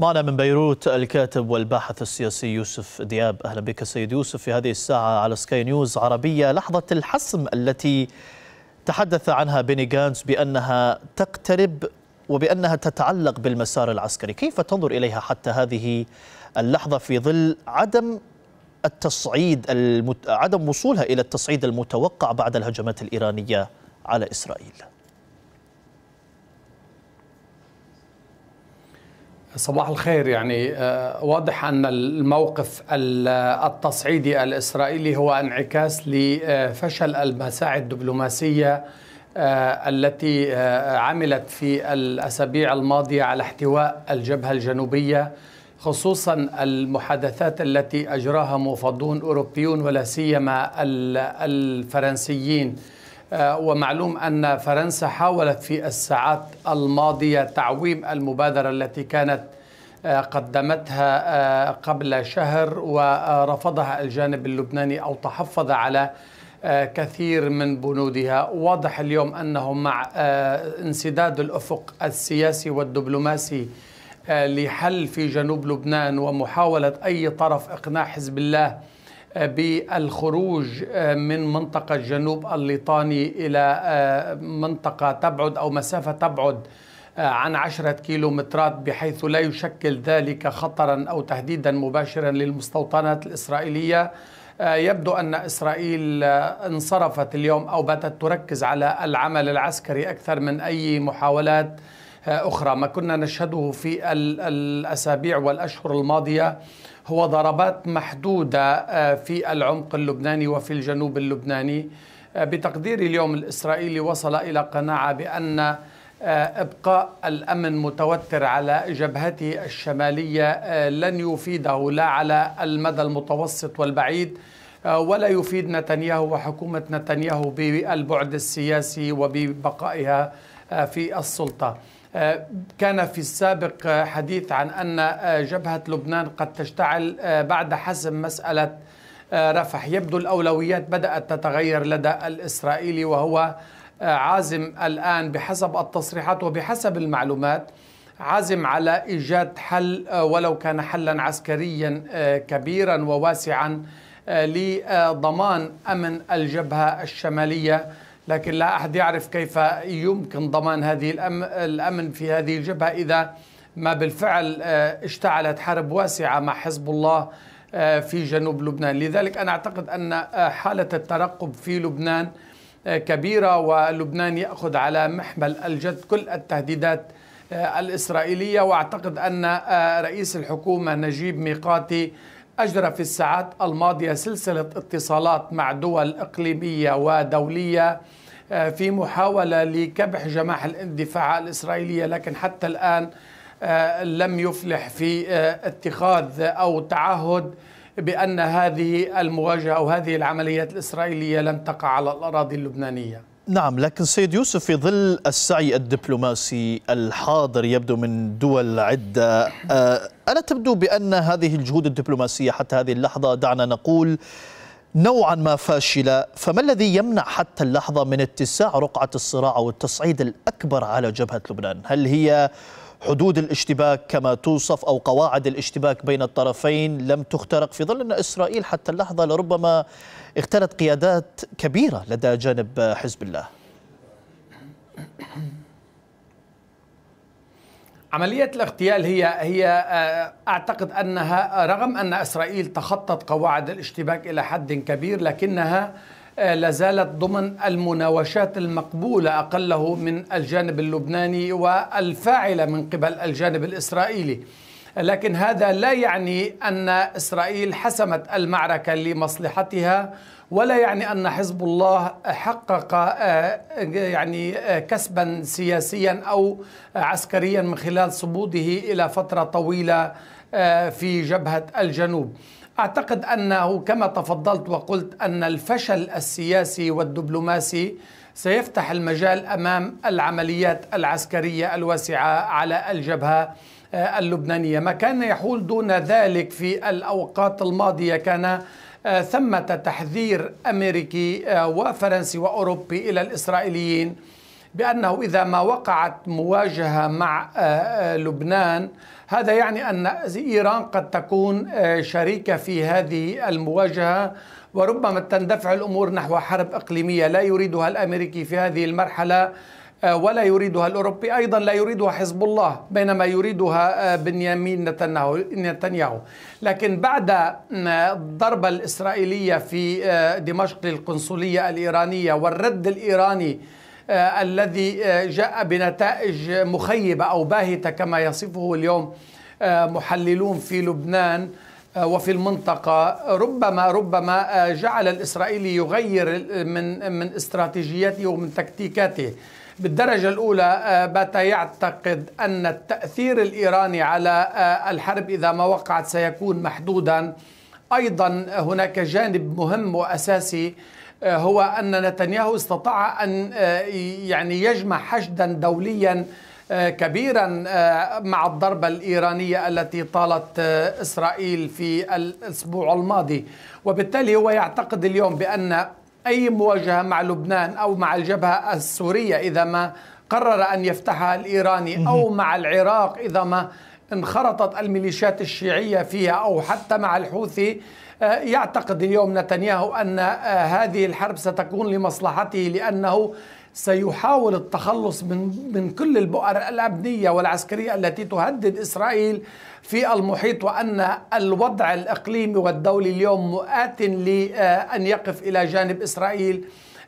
معنا من بيروت الكاتب والباحث السياسي يوسف دياب أهلا بك سيد يوسف في هذه الساعة على سكاي نيوز عربية لحظة الحسم التي تحدث عنها بيني غانز بأنها تقترب وبأنها تتعلق بالمسار العسكري كيف تنظر إليها حتى هذه اللحظة في ظل عدم التصعيد المت... عدم وصولها إلى التصعيد المتوقع بعد الهجمات الإيرانية على إسرائيل صباح الخير يعني آه، واضح ان الموقف التصعيدي الاسرائيلي هو انعكاس لفشل المساعي الدبلوماسيه آه، التي آه، عملت في الاسابيع الماضيه على احتواء الجبهه الجنوبيه خصوصا المحادثات التي اجراها مفضون اوروبيون ولا سيما الفرنسيين آه، ومعلوم أن فرنسا حاولت في الساعات الماضية تعويم المبادرة التي كانت آه، قدمتها آه، قبل شهر ورفضها الجانب اللبناني أو تحفظ على كثير من بنودها واضح اليوم أنه مع انسداد الأفق السياسي والدبلوماسي لحل في جنوب لبنان ومحاولة أي طرف إقناع حزب الله بالخروج آه، من منطقة جنوب الليطاني إلى آه، منطقة تبعد أو مسافة تبعد آه، عن عشرة كيلومترات بحيث لا يشكل ذلك خطرا أو تهديدا مباشرا للمستوطنات الإسرائيلية يبدو أن إسرائيل انصرفت اليوم أو باتت تركز على العمل العسكري أكثر من أي محاولات أخرى ما كنا نشهده في الأسابيع والأشهر الماضية هو ضربات محدودة آه، في العمق اللبناني وفي الجنوب اللبناني آه، بتقديري اليوم الإسرائيلي وصل إلى قناعة بأن آه، ابقاء الامن متوتر على جبهته الشماليه لن يفيده لا على المدى المتوسط والبعيد ولا يفيد نتنياهو وحكومه نتنياهو بالبعد السياسي وببقائها في السلطه. آه، كان في السابق حديث عن أن آه، جبهة لبنان قد تشتعل آه، بعد حسم مسألة رفح يبدو الأولويات بدأت تتغير لدى الإسرائيلي وهو عازم الآن بحسب التصريحات وبحسب المعلومات عازم على إيجاد حل ولو كان حلا عسكريا كبيرا وواسعا لضمان أمن الجبهة الشمالية لكن لا أحد يعرف كيف يمكن ضمان هذه الأمن في هذه الجبهة إذا ما بالفعل آه، اشتعلت حرب واسعة مع حزب الله آه، في جنوب لبنان لذلك أنا أعتقد أن آه، حالة الترقب في لبنان كبيرة ولبنان يأخذ على محمل الجد كل التهديدات الإسرائيلية وأعتقد أن رئيس الحكومة نجيب ميقاتي أجرى في الساعات الماضية سلسلة اتصالات مع دول إقليمية ودولية آه، في محاولة لكبح جماح الاندفاع الإسرائيلية لكن حتى الآن آه، لم يفلح في آه، اتخاذ أو تعهد بأن هذه المواجهة أو هذه العمليات الإسرائيلية لن تقع على الأراضي اللبنانية نعم لكن سيد يوسف في ظل السعي الدبلوماسي الحاضر يبدو من دول عدة آه، ألا تبدو بأن هذه الجهود الدبلوماسية حتى هذه اللحظة دعنا نقول نوعا ما فاشلة فما الذي يمنع حتى اللحظة من اتساع رقعة الصراع والتصعيد الأكبر على جبهة لبنان هل هي حدود الاشتباك كما توصف أو قواعد الاشتباك بين الطرفين لم تخترق في ظل أن إسرائيل حتى اللحظة لربما اغتالت قيادات كبيرة لدى جانب حزب الله عملية الاغتيال هي هي آه، اعتقد انها رغم ان اسرائيل تخطت قواعد الاشتباك الى حد كبير لكنها آه، لازالت ضمن المناوشات المقبولة أقله من الجانب اللبناني والفاعلة من قبل الجانب الإسرائيلي لكن هذا لا يعني أن إسرائيل حسمت المعركة لمصلحتها ولا يعني أن حزب الله حقق آه، يعني آه، كسبا سياسيا أو عسكريا من خلال صموده إلى فترة طويلة في جبهة الجنوب اعتقد انه كما تفضلت وقلت ان الفشل السياسي والدبلوماسي سيفتح المجال امام العمليات العسكريه الواسعه على الجبهه آه، اللبنانيه، ما كان يحول دون ذلك في الاوقات الماضيه كان آه، ثمه تحذير امريكي آه، وفرنسي واوروبي الى الاسرائيليين بأنه إذا ما وقعت مواجهة مع آه، آه، لبنان هذا يعني أن إيران قد تكون آه، شريكة في هذه المواجهة وربما تندفع الأمور نحو حرب إقليمية لا يريدها الأمريكي في هذه المرحلة ولا يريدها الأوروبي أيضا لا يريدها حزب الله بينما يريدها بنيامين نتنياهو لكن بعد الضربة الإسرائيلية في دمشق للقنصلية الإيرانية والرد الإيراني آه، الذي آه، جاء بنتائج مخيبة أو باهتة كما يصفه اليوم آه، محللون في لبنان وفي المنطقة ربما ربما جعل الإسرائيلي يغير من من استراتيجيته ومن تكتيكاته بالدرجة الأولى بات يعتقد أن التأثير الإيراني على الحرب إذا ما وقعت سيكون محدودا أيضا هناك جانب مهم وأساسي آه، هو أن نتنياهو استطاع أن آه، يعني يجمع حشدا دوليا آه، كبيرا مع الضربة الإيرانية التي طالت إسرائيل في الأسبوع الماضي وبالتالي هو يعتقد اليوم بأن أي مواجهة مع لبنان أو مع الجبهة السورية إذا ما قرر أن يفتحها الإيراني أو مع العراق إذا ما انخرطت الميليشيات الشيعية فيها أو حتى مع الحوثي آه، يعتقد اليوم نتنياهو أن آه، هذه الحرب ستكون لمصلحته لأنه سيحاول التخلص من من كل البؤر الامنيه والعسكريه التي تهدد اسرائيل في المحيط وان الوضع الاقليمي والدولي اليوم مؤات لان يقف الى جانب اسرائيل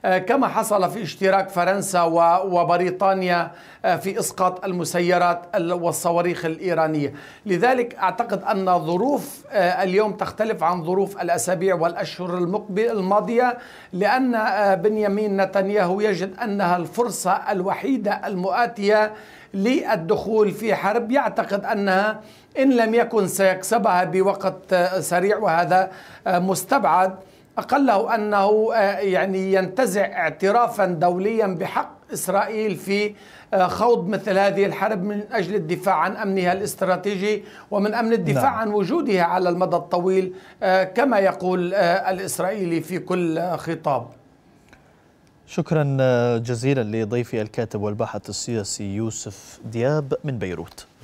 آه، كما حصل في اشتراك فرنسا وبريطانيا آه، في اسقاط المسيرات والصواريخ الايرانيه، لذلك اعتقد ان ظروف آه، اليوم تختلف عن ظروف الاسابيع والاشهر الماضيه لان بنيامين نتنياهو يجد انها الفرصه الوحيده المؤاتيه للدخول في حرب يعتقد انها ان لم يكن سيكسبها بوقت سريع وهذا مستبعد أقله أنه آه، يعني ينتزع اعترافا دوليا بحق إسرائيل في آه، خوض مثل هذه الحرب من أجل الدفاع عن أمنها الاستراتيجي ومن أمن الدفاع لا. نعم. عن وجودها على المدى الطويل آه، كما يقول الإسرائيلي في كل خطاب شكرا جزيلا لضيفي الكاتب والباحث السياسي يوسف دياب من بيروت